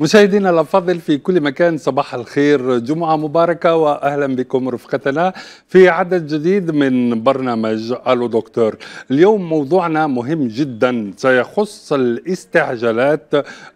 مشاهدينا الافاضل في كل مكان صباح الخير جمعه مباركه واهلا بكم رفقتنا في عدد جديد من برنامج الو دكتور اليوم موضوعنا مهم جدا سيخص الاستعجالات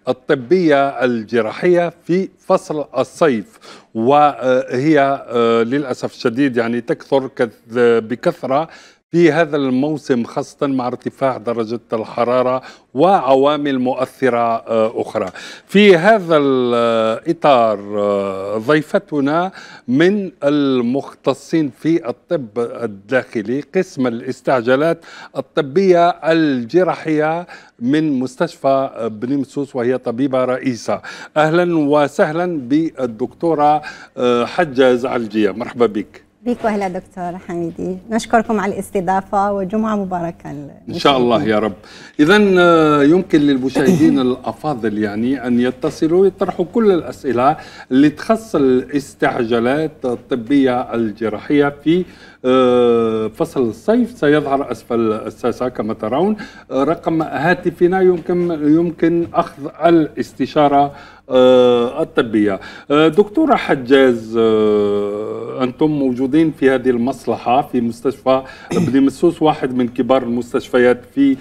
الطبيه الجراحيه في فصل الصيف وهي آه، للاسف الشديد يعني تكثر بكثره في هذا الموسم خاصة مع ارتفاع درجة الحرارة وعوامل مؤثرة آه، أخرى في هذا الإطار آه، ضيفتنا من المختصين في الطب الداخلي قسم الاستعجالات الطبية الجراحية من مستشفى بنمسوس وهي طبيبة رئيسة أهلا وسهلا بالدكتورة آه، حجة زعلجية مرحبا بك بيك وهلا دكتور حميدي نشكركم على الاستضافة وجمعة مباركة إن شاء الله يا رب إذا آه، يمكن للمشاهدين الأفاضل يعني أن يتصلوا ويطرحوا كل الأسئلة اللي تخص الاستعجالات الطبية الجراحية في آه، فصل الصيف سيظهر أسفل الساسة كما ترون آه، رقم هاتفنا يمكن يمكن أخذ الاستشارة آه، الطبية آه، دكتورة حجاز آه، أنتم موجودين في هذه المصلحة في مستشفى ابن مسوس واحد من كبار المستشفيات في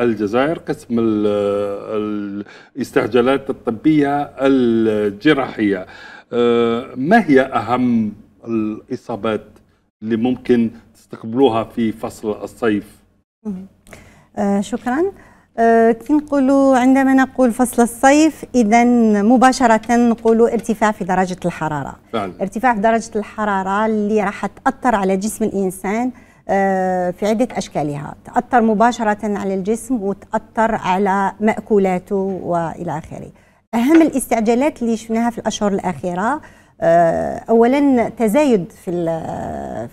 الجزائر قسم الاستعجالات الطبية الجراحية ما هي أهم الإصابات اللي ممكن تستقبلوها في فصل الصيف؟ شكرا كي آه، نقولوا عندما نقول فصل الصيف اذا مباشره نقولوا ارتفاع في درجه الحراره فعلا. ارتفاع في درجه الحراره اللي راح تاثر على جسم الانسان آه، في عده اشكالها تاثر مباشره على الجسم وتاثر على ماكولاته والى اخره اهم الاستعجالات اللي شفناها في الاشهر الاخيره آه، اولا تزايد في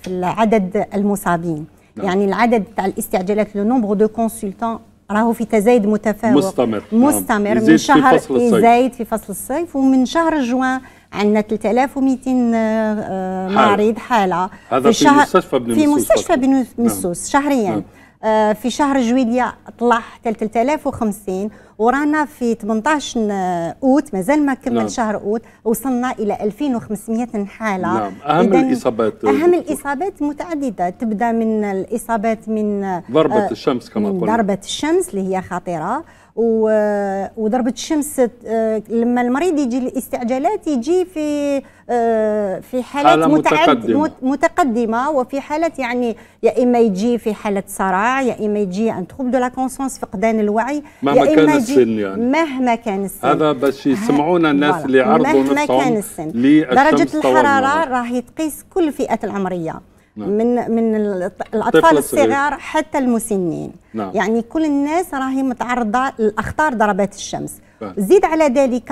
في عدد المصابين نعم. يعني العدد تاع الاستعجالات لو نومبر دو كونسلتان راهو في تزايد متفاوت مستمر نعم. مستمر من شهر في زايد في فصل الصيف ومن شهر جوان عندنا 3200 آه، مريض حاله هذا في, في مستشفى بن في مستشفى بن نعم. مسوس شهريا نعم. آه، في شهر جويليا طلع حتى 3050 ورانا في 18 اوت مازال ما كمل نعم. شهر اوت وصلنا الى 2500 حاله نعم اهم الاصابات اهم الاصابات متعدده تبدا من الاصابات من ضربه آه الشمس كما قلنا ضربه الشمس اللي هي خطيره آه وضربه الشمس آه، لما المريض يجي الاستعجالات يجي في آه، في حالات متعد متقدمه وفي حالات يعني يا اما يجي في حاله صرع يا اما يجي ان تخب دو لا كونسونس فقدان الوعي مهما يا إما كان السن يعني مهما كان السن هذا باش يسمعونا الناس اللي عرضوا نفسهم مهما كان السن درجه الحراره راهي تقيس كل الفئات العمريه نعم. من من الاطفال الصغار حتى المسنين نعم. يعني كل الناس راهي متعرضه لاخطار ضربات الشمس ف... زيد على ذلك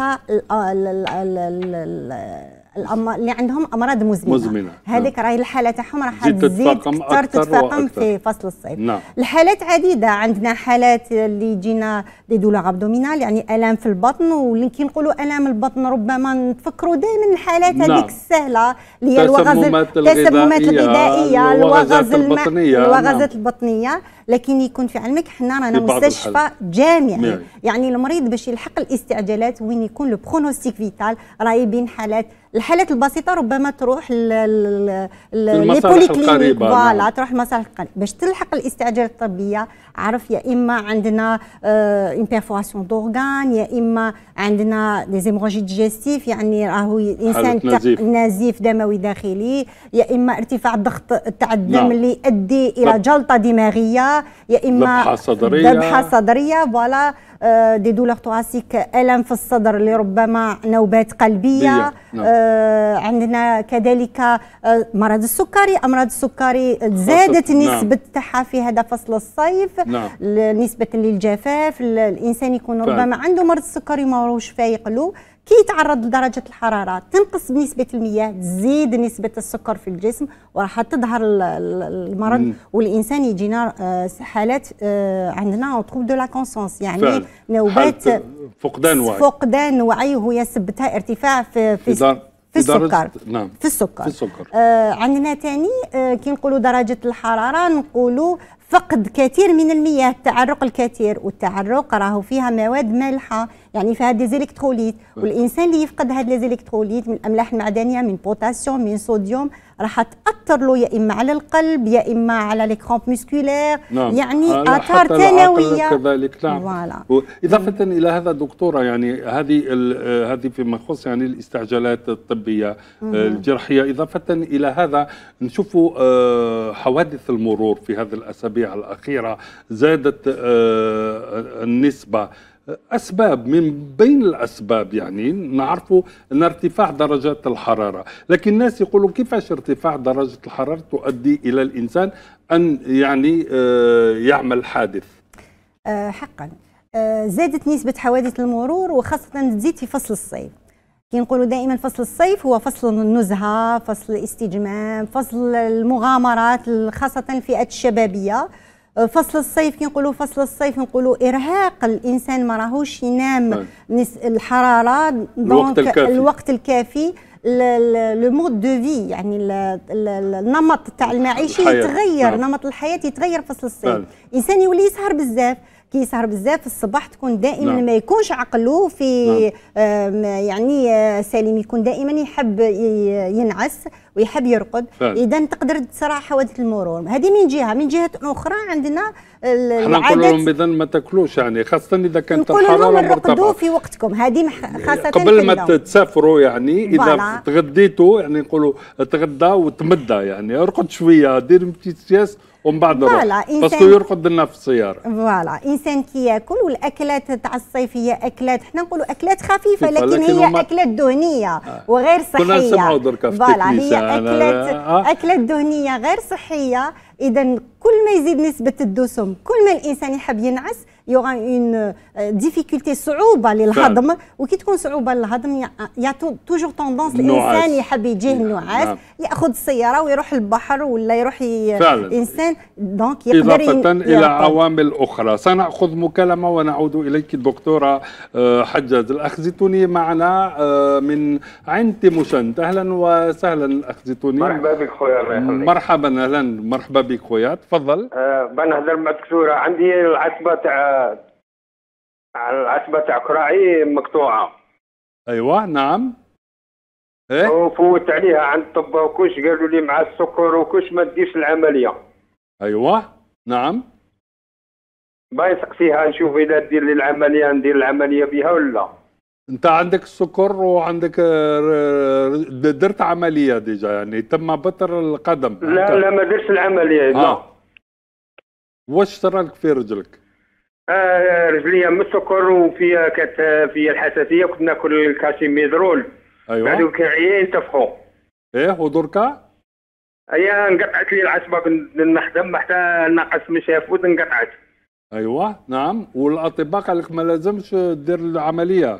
ال ال ال الأم... اللي عندهم امراض مزمنه, مزمنة. نعم. هذيك راهي الحاله تاعهم راح تزيد اكثر تتفاقم في فصل الصيف نعم. الحالات عديده عندنا حالات اللي جينا دي دولار ابدومينال يعني الام في البطن وكي نقولوا الام البطن ربما نتفكروا دائما الحالات هذيك نعم. السهله اللي هي الوغز التسممات الغذائيه الوغازات البطنيه الوغزات نعم. البطنيه نعم. لكن يكون في علمك حنا رانا مستشفى جامعي يعني المريض باش يلحق الاستعجالات وين يكون لو برونوستيك فيتال راهي بين حالات الحالات البسيطه ربما تروح لي فوالا نعم. تروح المصالح القريبه باش تلحق الاستعجال الطبيه عرف يا اما عندنا اون بيرفوراسيون دورغان يا اما عندنا دي زيموجي ديجستيف يعني راهو الانسان نزيف. دموي داخلي يا اما ارتفاع الضغط تاع الدم نعم. اللي يؤدي الى جلطه دماغيه يا اما ذبحه صدريه ذبحه صدريه فوالا دي دولار توراسيك الم في الصدر اللي ربما نوبات قلبيه نعم. آه، عندنا كذلك آه، مرض السكري امراض السكري زادت النسبه نعم. تاعها في هذا فصل الصيف نعم. نسبه للجفاف الانسان يكون ربما عنده مرض السكري ما روش فايق له كي يتعرض لدرجه الحراره تنقص نسبه المياه تزيد نسبه السكر في الجسم وراح تظهر المرض مم. والانسان يجينا آه، حالات آه، عندنا تروب دو لا كونسونس يعني نوبات فقدان وعي فقدان وعي وهي يسبتها ارتفاع في في, في في السكر نعم في السكر في السكر آه عندنا ثاني آه كي نقولوا درجه الحراره نقولوا فقد كثير من المياه التعرق الكثير والتعرق راهو فيها مواد مالحه يعني فيها ديزيلكتروليت والانسان اللي يفقد هاد ليزيلكتروليت من الاملاح المعدنيه من بوتاسيوم من صوديوم راح تاثر له يا اما على القلب يا اما على لي كرومب مسكولير نعم. يعني اثار ثانويه كذلك نعم فوالا اضافه الى هذا دكتوره يعني هذه آه، هذه فيما يخص يعني الاستعجالات الطبيه آه، مم. الجراحيه اضافه الى هذا نشوفوا آه، حوادث المرور في هذه الاسابيع الاخيره زادت النسبه اسباب من بين الاسباب يعني نعرفوا ان ارتفاع درجات الحراره لكن الناس يقولوا كيفاش ارتفاع درجه الحراره تؤدي الى الانسان ان يعني آه، يعمل حادث آه، حقا آه، زادت نسبه حوادث المرور وخاصه تزيد في فصل الصيف كي نقولوا دائما فصل الصيف هو فصل النزهه فصل الاستجمام فصل المغامرات خاصه الفئات الشبابيه فصل الصيف كي نقولوا فصل الصيف نقولوا ارهاق الانسان ما راهوش ينام نعم. الحراره الوقت الكافي, الوقت الكافي لو مود دو في يعني النمط تاع المعيشه يتغير نعم. نمط الحياه يتغير فصل الصيف الانسان نعم. يولي يسهر بزاف كي يسهر بزاف الصباح تكون دائما نعم. ما يكونش عقله في نعم. يعني آه، سليم يكون دائما يحب ينعس ويحب يرقد اذا تقدر تصرى حوادث المرور هذه من جهه من جهه اخرى عندنا العادات نقول لهم اذا ما تاكلوش يعني خاصه اذا كانت الحراره مرتفعه في وقتكم هذه خاصه قبل ما تسافروا يعني اذا تغديتوا يعني نقولوا تغدى وتمدى يعني ارقد شويه دير بتيت سياس ومن بعد نروح باسكو يرقد لنا في السياره فوالا انسان كياكل والاكلات تاع الصيف هي اكلات حنا نقولوا اكلات خفيفه لكن, لكن هي وما... اكلات دهنيه آه. وغير صحيه كنا نسمعوا درك في فوالا هي يعني اكلات آه. اكلات دهنيه غير صحيه اذا كل ما يزيد نسبه الدسم كل ما الانسان يحب ينعس يوغا اون ديفيكولتي صعوبه للهضم وكي تكون صعوبه للهضم يا توجور توندونس الانسان يحب يجيه النعاس ياخذ السياره ويروح البحر ولا يروح انسان دونك يقدر اضافه الى عوامل اخرى سناخذ مكالمه ونعود اليك الدكتوره آه، حجاز الاخ زيتوني معنا آه، من عين تيموشنت اهلا وسهلا الاخ زيتوني مرحبا بك خويا الله يخليك مرحبا اهلا مرحبا بك خويا تفضل أه بنهضر مع الدكتوره عندي العصبه تاع على العتبة تاع كراعي مقطوعة أيوة نعم إيه؟ وفوت عليها عند الطب وكوش قالوا لي مع السكر وكوش ما تديرش العملية أيوة نعم بايثق فيها نشوف إذا دير لي العملية ندير العملية بها ولا لا انت عندك السكر وعندك آه، درت عمليه ديجا يعني تم بتر القدم لا لا ما درتش العمليه لا آه. واش صرالك في رجلك آه رجليا من السكر وفيها كانت آه، في الحساسيه كنت ناكل ميدرول ايوا بعد كان تفخو ايه ودركا هي انقطعت لي العصبه كنت نخدم حتى ناقص من شافوت انقطعت ايوا نعم والاطباء قال لك ما لازمش دير العمليه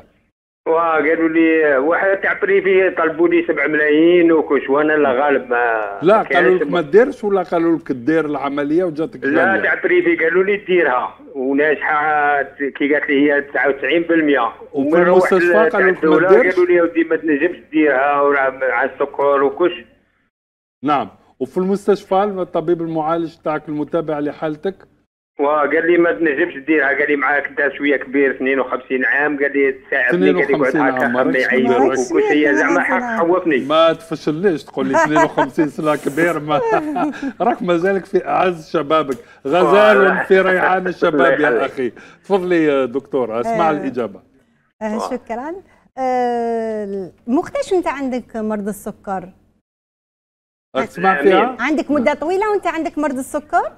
وقالوا لي واحد تاع بريفي طلبوا لي 7 ملايين وكلش وانا لا غالب ما لا قالوا لك ما ديرش ولا قالوا لك دير العمليه وجاتك لا تاع بريفي قالوا لي ديرها وناجحه كي قالت لي هي 99% وفي المستشفى قالوا لك ما ديرش قالوا لي ودي ما تنجمش ديرها على السكر وكلش نعم وفي المستشفى الطبيب المعالج تاعك المتابع لحالتك وقال لي ما تنجمش ديرها قال لي معاك انت شويه كبير 52 عام قال لي تساعدني قال لي اقعد هكا خلي يعينوك وكل شيء زعما خوفني ما تفشليش تقول لي 52 سنه كبير ما راك مازالك في اعز شبابك غزال في ريعان الشباب يا اخي تفضلي يا دكتور اسمع آه. الاجابه آه، آه. شكرا مختاش انت عندك مرض السكر تسمع فيها عندك مده طويله وانت عندك مرض السكر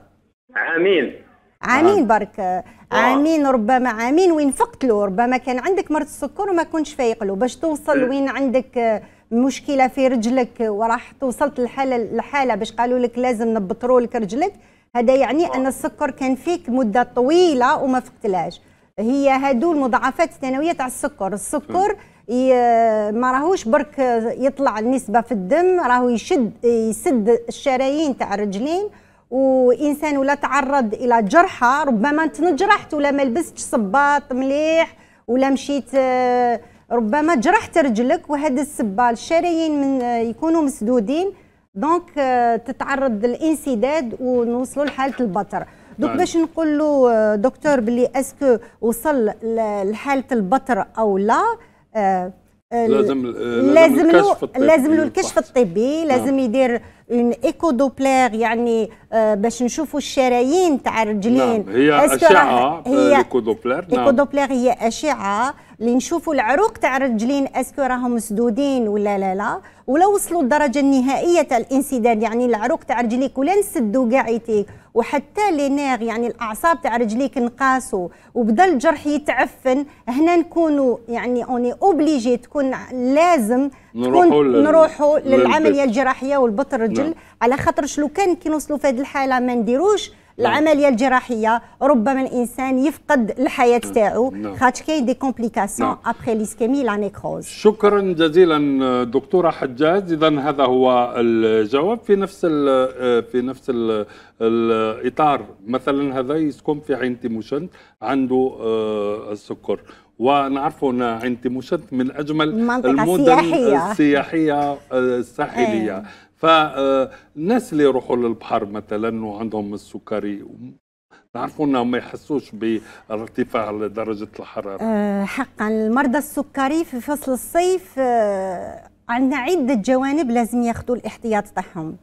عامين عامين آه. برك عامين آه. ربما عامين وين فقت له ربما كان عندك مرض السكر وما كنتش فايق له باش توصل إيه. وين عندك مشكله في رجلك وراح توصلت لحاله الحاله باش قالوا لك لازم نبطروا لك رجلك هذا يعني آه. ان السكر كان فيك مده طويله وما فقتلاش هي هادو المضاعفات الثانويه تاع السكر السكر إيه. ما راهوش برك يطلع النسبه في الدم راهو يشد يسد الشرايين تاع الرجلين وانسان ولا تعرض الى جرحه ربما تنجرحت ولا ما لبستش صباط مليح ولا مشيت آه، ربما جرحت رجلك وهاد السبال الشرايين من آه، يكونوا مسدودين دونك آه، تتعرض للانسداد ونوصلوا لحاله البطر دوك نعم. باش نقول له دكتور بلي اسكو وصل لحاله البطر او لا لازم لازم له لازم له الكشف الطبي لازم نعم. يدير اون ايكو دوبلير يعني آه، باش نشوفوا الشرايين تاع الرجلين نعم هي اشعه هي ايكو دوبلير نعم ايكو دوبلير هي اشعه اللي نشوفوا العروق تاع الرجلين اسكو راهم مسدودين ولا لا لا ولا وصلوا الدرجه النهائيه تاع الانسداد يعني العروق تاع رجليك ولا نسدوا كاع يتيك وحتى لي نير يعني الاعصاب تاع رجليك نقاسوا وبدا الجرح يتعفن هنا نكونوا يعني اوني اوبليجي تكون لازم نروحوا نروحوا للعمليه الجراحيه والبطر الرجل نعم. على خاطر شلو كان كي نوصلوا في هذه الحاله ما نديروش نعم. العمليه الجراحيه ربما الانسان يفقد الحياه نعم. تاعو نعم. خاطر كاين دي كومبليكاسيون ابخي ليسكيمي لا نيكروز شكرا جزيلا دكتوره حجاج اذا هذا هو الجواب في نفس في نفس الاطار مثلا هذا يسكن في عين تيموشنت عنده آه، السكر ونعرفوا ان عين تيموشنت من اجمل المدن السياحيه آه، الساحليه إيه. فالناس اللي يروحوا للبحر مثلا وعندهم السكري نعرفوا انهم ما يحسوش بارتفاع درجه الحراره. أه، حقا المرضى السكري في فصل الصيف أه، عندنا عده جوانب لازم ياخذوا الاحتياط تاعهم.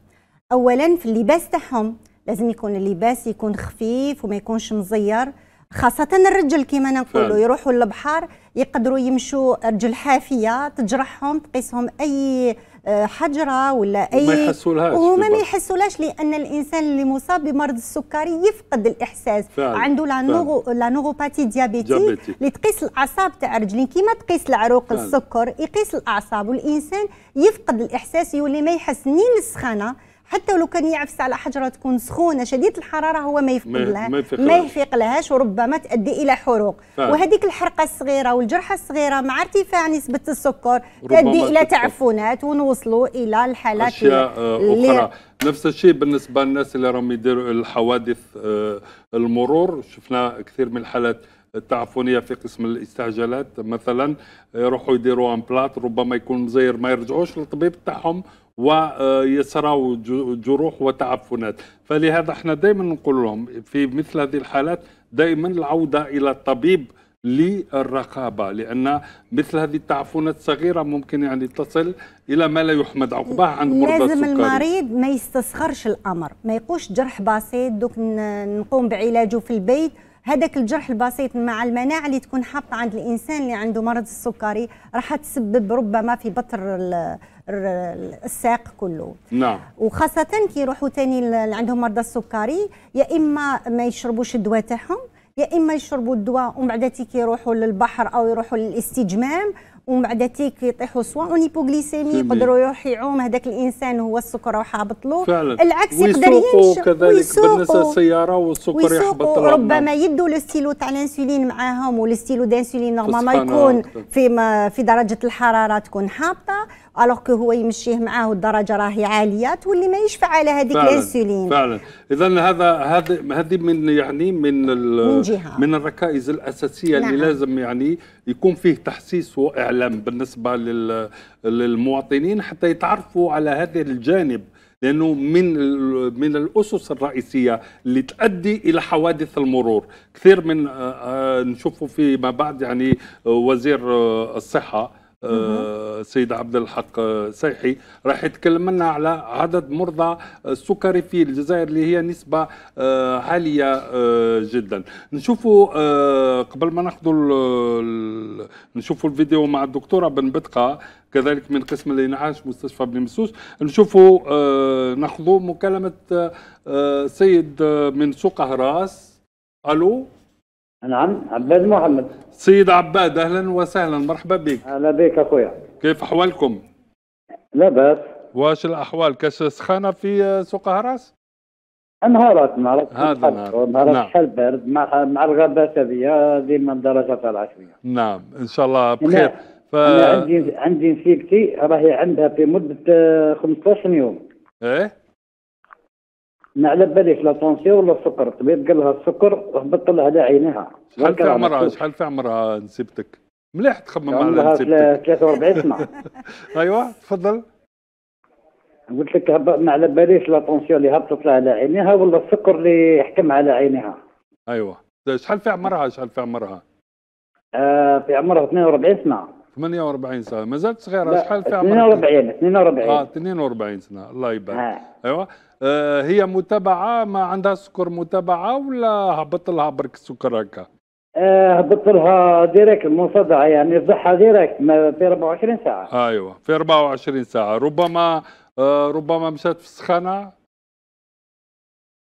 اولا في اللباس تاعهم لازم يكون اللباس يكون خفيف وما يكونش مزير خاصه الرجل كما نقولوا يروحوا للبحر يقدروا يمشوا رجل حافيه تجرحهم تقيسهم اي آه، حجره ولا اي وما يحسولهاش وهما ما لان الانسان اللي مصاب بمرض السكري يفقد الاحساس فعلا. عنده لا نوغو لا نوغوباتي ديابيتي اللي تقيس الاعصاب تاع الرجلين كيما تقيس العروق السكر يقيس الاعصاب والانسان يفقد الاحساس يولي ما يحس ني السخانه حتى ولو كان يعفس على حجره تكون سخونه شديده الحراره هو ما يفيق لها ما يفيق لهاش وربما تؤدي الى حروق وهذيك الحرقه الصغيره والجرحه الصغيره مع ارتفاع نسبه السكر تؤدي الى تعفنات ونوصلوا الى الحالات اشياء آه، اخرى نفس الشيء بالنسبه للناس اللي راهم يديروا الحوادث آه، المرور شفنا كثير من الحالات التعفنيه في قسم الاستعجالات مثلا آه، يروحوا يديروا امبلاط ربما يكون مزير ما يرجعوش للطبيب تاعهم ويصراو جروح وتعفنات فلهذا احنا دائما نقول لهم في مثل هذه الحالات دائما العودة إلى الطبيب للرقابة لأن مثل هذه التعفنات الصغيرة ممكن يعني تصل إلى ما لا يحمد عقباه عند مرضى السكري لازم المريض ما يستسخرش الأمر ما يقولش جرح بسيط دوك نقوم بعلاجه في البيت هذاك الجرح البسيط مع المناعه اللي تكون حاطه عند الانسان اللي عنده مرض السكري راح تسبب ربما في بطر الساق كله نعم وخاصه كي يروحوا تاني اللي عندهم مرضى السكري يا اما ما يشربوش الدواء تاعهم يا اما يشربوا الدواء ومن بعد كي يروحوا للبحر او يروحوا للاستجمام ومن بعد تيك يطيحوا سوا اون هيبوغليسيمي يقدروا يروح يعوم هذاك الانسان هو السكر وحابط له العكس يقدر ينشف كذلك بالنسبه للسياره والسكر يحبط ربما يدوا لو ستيلو تاع الانسولين معاهم ولو ستيلو دانسولين نورمالمون يكون في في درجه الحراره تكون حابطه الوغ كو هو يمشيه معاه والدرجه راهي عاليه تولي ما يشفع على هذيك الانسولين فعلا اذا هذا هذا هذه من يعني من من, جهة. من الركائز الاساسيه نعم. اللي لازم يعني يكون فيه تحسيس واعلام بالنسبه للمواطنين حتى يتعرفوا على هذا الجانب لانه من من الاسس الرئيسيه اللي تؤدي الى حوادث المرور كثير من آه، آه، نشوفه فيما بعد يعني آه، وزير الصحه السيد آه، عبد الحق سيحي راح يتكلم لنا على عدد مرضى السكري في الجزائر اللي هي نسبة آه، عالية آه، جدا نشوفوا قبل ما ناخذوا نشوفوا الفيديو مع الدكتورة بن بدقة كذلك من قسم الانعاش مستشفى بن مسوس نشوفوا ناخذوا مكالمة سيد من سوق هراس الو نعم عباد محمد سيد عباد اهلا وسهلا مرحبا بك اهلا بك اخويا كيف احوالكم؟ لا باس واش الاحوال كاش سخانه في سوق هراس؟ انهارت مع هذا نهار شحال بارد مع مع الغابات هذه ديما درجه تاع العشريه نعم ان شاء الله بخير ف... أنا عندي عندي نسيبتي راهي عندها في مده 15 يوم ايه ما على باليش لا طونسيون ولا السكر الطبيب قال لها السكر هبط لها على عينيها شحال في عمرها شحال في عمرها نسبتك مليح تخمم على نسبتك 43 سنه ايوا تفضل قلت لك ما على باليش لا طونسيون اللي هبطت لها على عينيها ولا السكر اللي حكم على عينيها ايوا شحال في عمرها شحال في عمرها آه في عمرها 42 سنه 48 سنه مازالت صغيره شحال في عمرها 42 42 اه 42 سنه الله يبارك آه. ايوا آه، هي متابعه ما عندها سكر متابعه ولا هبط لها برك السكر هكا؟ آه، هبط لها ديريكت المصدع يعني ضحى ديريكت في 24 ساعه ايوه في 24 ساعه ربما آه، ربما مشات في السخانه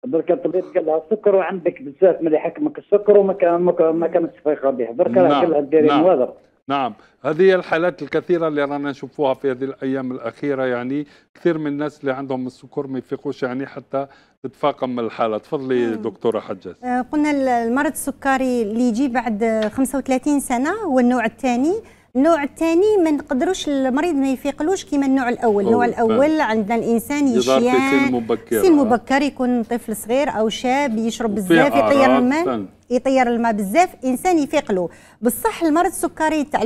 درك الطبيب قال لها السكر وعندك بزاف ملي حكمك السكر وما كانتش فايقه به درك قال لها ديري نعم. نعم هذه الحالات الكثيرة اللي رانا نشوفوها في هذه الأيام الأخيرة يعني كثير من الناس اللي عندهم السكر ما يفيقوش يعني حتى تتفاقم الحالة تفضلي نعم. دكتورة حجاز آه، قلنا المرض السكري اللي يجي بعد 35 سنة هو النوع الثاني النوع الثاني ما نقدروش المريض ما يفيقلوش كيما النوع الاول النوع الاول فهم. عندنا الانسان يشيان سن مبكر يكون طفل صغير او شاب يشرب بزاف يطير الماء يطير الماء بزاف انسان يفيقلو بصح المرض السكري تاع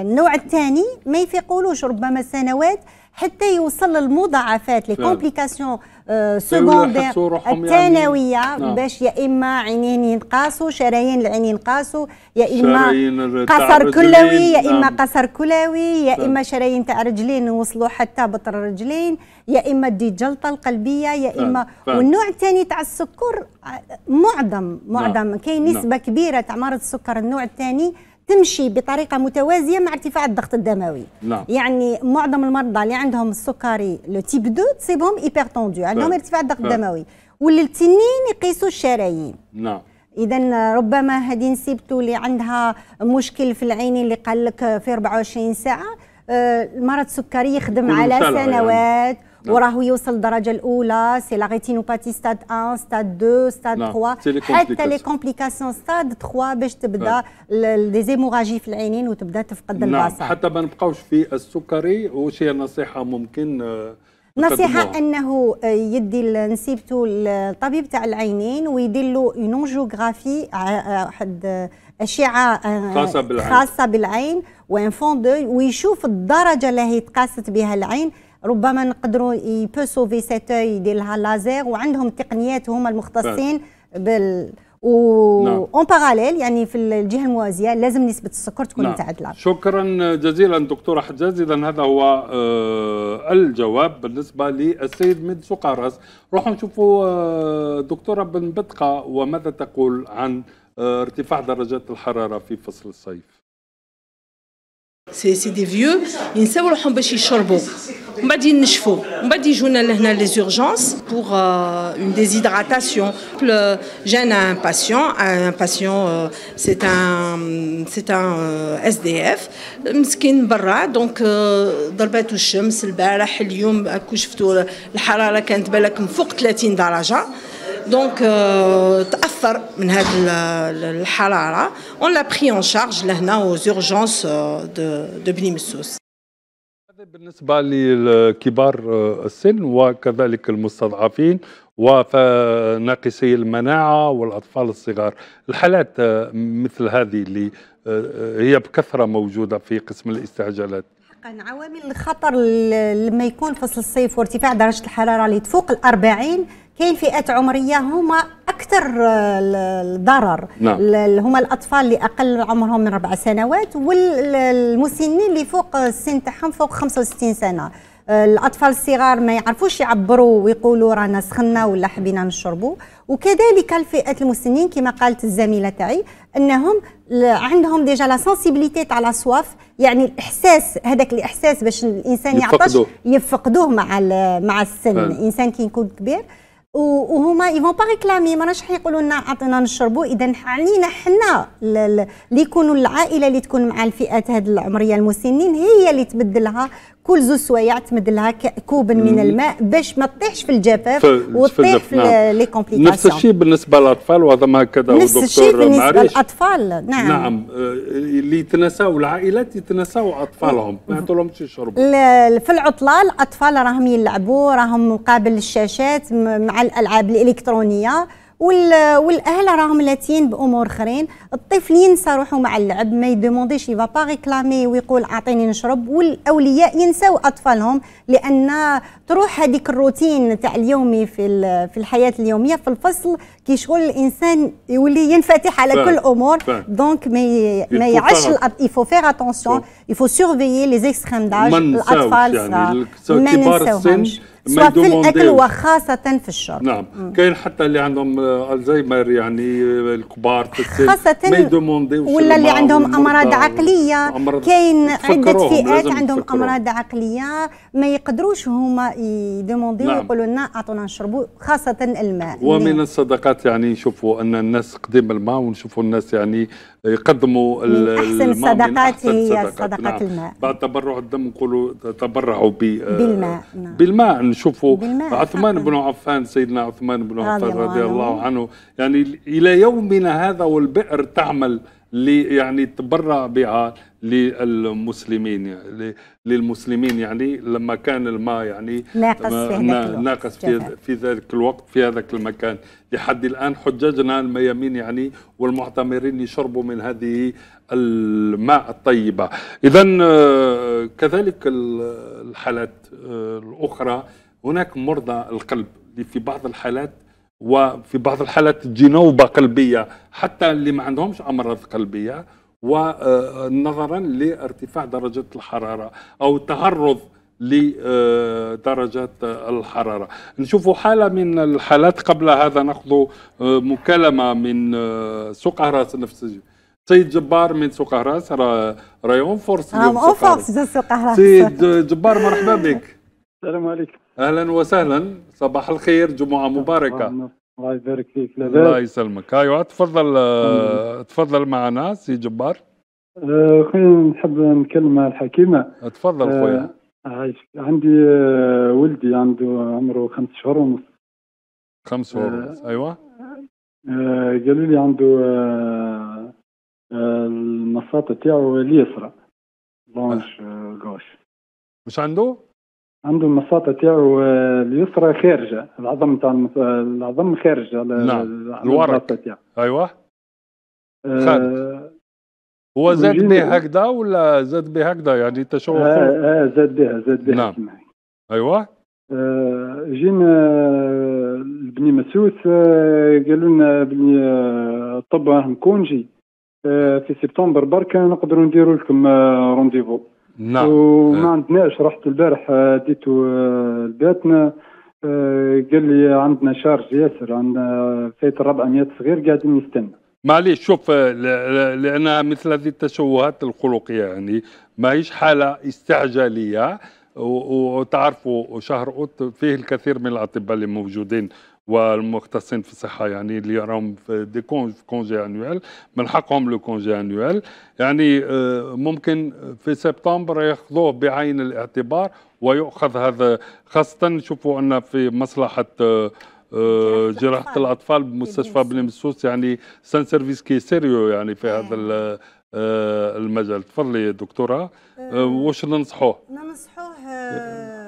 النوع الثاني ما يفيقولوش ربما سنوات حتى يوصل للمضاعفات لي كومبليكاسيون سكوندير الثانويه نعم. باش يا اما عينين ينقاسوا شرايين العين ينقاسوا يا اما قصر كلوي يا اما نعم. قصر كلوي يا اما شرايين تاع رجلين يوصلوا حتى بطر الرجلين يا اما دي جلطه القلبيه يا اما والنوع الثاني تاع السكر آه، معظم معظم نعم. كاين نسبه كبيره تاع مرض السكر النوع الثاني تمشي بطريقه متوازيه مع ارتفاع الضغط الدموي نعم. يعني معظم المرضى اللي عندهم السكري لو تيب 2 تصيبهم هايبرتوندو عندهم ارتفاع الضغط الدموي والتنين يقيسوا الشرايين نعم اذا ربما هذه نسيبتو اللي عندها مشكل في العينين اللي قال لك في 24 ساعه المرض آه، السكري يخدم على يعني. سنوات يعني. نعم. وراه يوصل الدرجه الاولى سي لا ريتينوباتي ستاد 1 ستاد 2 ستاد 3 حتى لي كومبليكاسيون ستاد 3 باش تبدا دي نعم. زيموراجي في العينين وتبدا تفقد نعم. البصر حتى ما نبقاوش في السكري وش هي النصيحه ممكن آه، نصيحة أنه آه، يدي نسيبته للطبيب تاع العينين ويدير له اونجيوغرافي آه، واحد أشعة خاصة بالعين, خاصة بالعين وان فوندو ويشوف الدرجة اللي هي تقاست بها العين ربما نقدروا يبو سوفي سيت يدير لها اللازير وعندهم تقنيات هما المختصين نعم. بال و اون نعم. باراليل يعني في الجهه الموازيه لازم نسبه السكر تكون نعم. شكرا جزيلا دكتوره حجاز اذا هذا هو آه الجواب بالنسبه للسيد ميد سقراس روحوا نشوفوا آه دكتوره بن بدقه وماذا تقول عن آه ارتفاع درجات الحراره في فصل الصيف C'est des vieux, ils ne savent pas si charbon. On va dire nishfo. On va dire journal les urgences pour euh, une déshydratation. Le J'ai un patient, un patient, euh, c'est un, c'est un euh, SDF. Mskin bra, donc d'albert touche, mskin barra, helium, accouche tout. La chaleur, la canne, belle comme fort, latine dans la jambe. دونك euh, تاثر من هذه الحراره اون لا بري اون شارج لهنا او زورجونس دو بني مسوس بالنسبه لكبار آه، السن وكذلك المستضعفين وناقصي المناعه والاطفال الصغار الحالات آه، مثل هذه اللي آه، هي بكثره موجوده في قسم الاستعجالات عوامل الخطر لما يكون فصل الصيف وارتفاع درجه الحراره اللي تفوق الأربعين كاين فئات عمريه هما اكثر آه، الضرر نعم. هما الاطفال اللي اقل عمرهم من اربع سنوات والمسنين اللي فوق السن تاعهم فوق 65 سنه آه، الاطفال الصغار ما يعرفوش يعبروا ويقولوا رانا سخنا ولا حبينا نشربوا وكذلك الفئات المسنين كما قالت الزميله تاعي انهم عندهم ديجا لا سنسيبيليتي تاع لا سواف يعني الاحساس هذاك الاحساس باش الانسان يعطش يفقدوه مع مع السن الانسان كي يكون كبير وهما ايفون با ريكلامي ماناش حيقولوا لنا عطينا نشربوا اذا علينا حنا اللي يكونوا العائله اللي تكون مع الفئات هذه العمريه المسنين هي اللي تبدلها كل زوج سوايع تمد لها كوب من الماء باش ما تطيحش في الجفاف وتطيح في نعم. لي كومبليكاسيون نفس الشيء بالنسبه للاطفال وهذا هكذا نفس الشيء بالنسبه للاطفال نعم نعم آه، اللي يتنساو العائلات يتنساو اطفالهم ما يعطولهمش يشربوا في العطله الاطفال راهم يلعبوا راهم مقابل الشاشات مع الالعاب الالكترونيه والاهل راهم لاتين بامور اخرين الطفل ينسى روحه مع اللعب ما يدومونديش يفا با ريكلامي ويقول اعطيني نشرب والاولياء ينساو اطفالهم لان تروح هذيك الروتين تاع اليومي في في الحياه اليوميه في الفصل كي شغل الانسان يولي ينفتح على كل امور دونك ما ما يعش يفو فير اتونسيون يفو سورفيي لي زيكستريم داج الاطفال يعني الكبار السن سواء في الاكل وخاصه في الشرب نعم كاين حتى اللي عندهم آه، الزهايمر يعني آه، الكبار في السن خاصه ولا اللي عندهم امراض عقليه كاين عده فئات عندهم امراض عقليه ما يقدروش هما يديمونديو نعم. يقولوا لنا اعطونا نشربوا خاصه الماء ومن الصدقات يعني نشوفوا ان الناس قديم الماء ونشوفوا الناس يعني يقدموا من احسن الصدقات هي صدقات نعم. الماء بعد تبرع الدم نقولوا تبرعوا آه، بالماء نعم. بالماء نشوفوا بالماء عثمان بن عفان سيدنا عثمان بن عفان رضي الله عنه يعني الى يومنا هذا والبئر تعمل اللي يعني تبرع بها للمسلمين للمسلمين يعني لما كان الماء يعني ناقص في هذا ناقص في, ذلك الوقت في هذاك المكان لحد الان حجاجنا الميامين يعني والمعتمرين يشربوا من هذه الماء الطيبه اذا آه، كذلك الحالات آه، الاخرى هناك مرضى القلب في بعض الحالات وفي بعض الحالات تجي نوبه قلبيه حتى اللي ما عندهمش امراض قلبيه ونظرا آه، لارتفاع درجه الحراره او تعرض لدرجة آه، الحرارة نشوف حالة من الحالات قبل هذا نأخذ آه، مكالمة من سوق هراس نفسجي سيد جبار من سوق هراس رايون فورس اليوم سوق هراس سيد جبار مرحبا بك السلام عليكم اهلا وسهلا صباح الخير جمعه مباركه الله يبارك فيك الله يسلمك ايوه تفضل آه، تفضل معنا سي جبار آه، خويا نحب نكلم الحكيمه تفضل آه، خويا عايش عندي ولدي عنده عمره خمس شهور ونص خمس شهور ونص آه ايوه قالوا لي عنده المساطة تاعو اليسرى لونش جوش واش عنده؟ عنده المساطة تاعو آه، اليسرى خارجة العظم تاع آه، العظم خارج نعم. على نعم الورق ايوه آه هو زاد به هكذا ولا زاد به هكذا يعني تشوه آه آه زاد بها زاد بها نعم ايوه آه جينا آه، لبني مسوس قالوا لنا بني الطب راهم كونجي في سبتمبر برك نقدروا نديروا لكم رونديفو نعم وما آه. عندناش رحت البارح آه، ديتو آه، لبيتنا قال لي عندنا شارج ياسر عندنا فايت 400 صغير قاعدين يستنى معليش شوف لان مثل هذه التشوهات الخلقيه يعني ماهيش حاله استعجاليه وتعرفوا شهر اوت فيه الكثير من الاطباء اللي موجودين والمختصين في الصحه يعني اللي راهم في دي كونجي انويل من حقهم لو كونجي انويل يعني آه، ممكن في سبتمبر ياخذوه بعين الاعتبار ويؤخذ هذا خاصه نشوفوا ان في مصلحه آه، جراحه الاطفال بمستشفى مسوس يعني سان سيرفيس كي سيريو يعني في آه. هذا المجال تفضلي دكتوره واش ننصحوه ننصحوه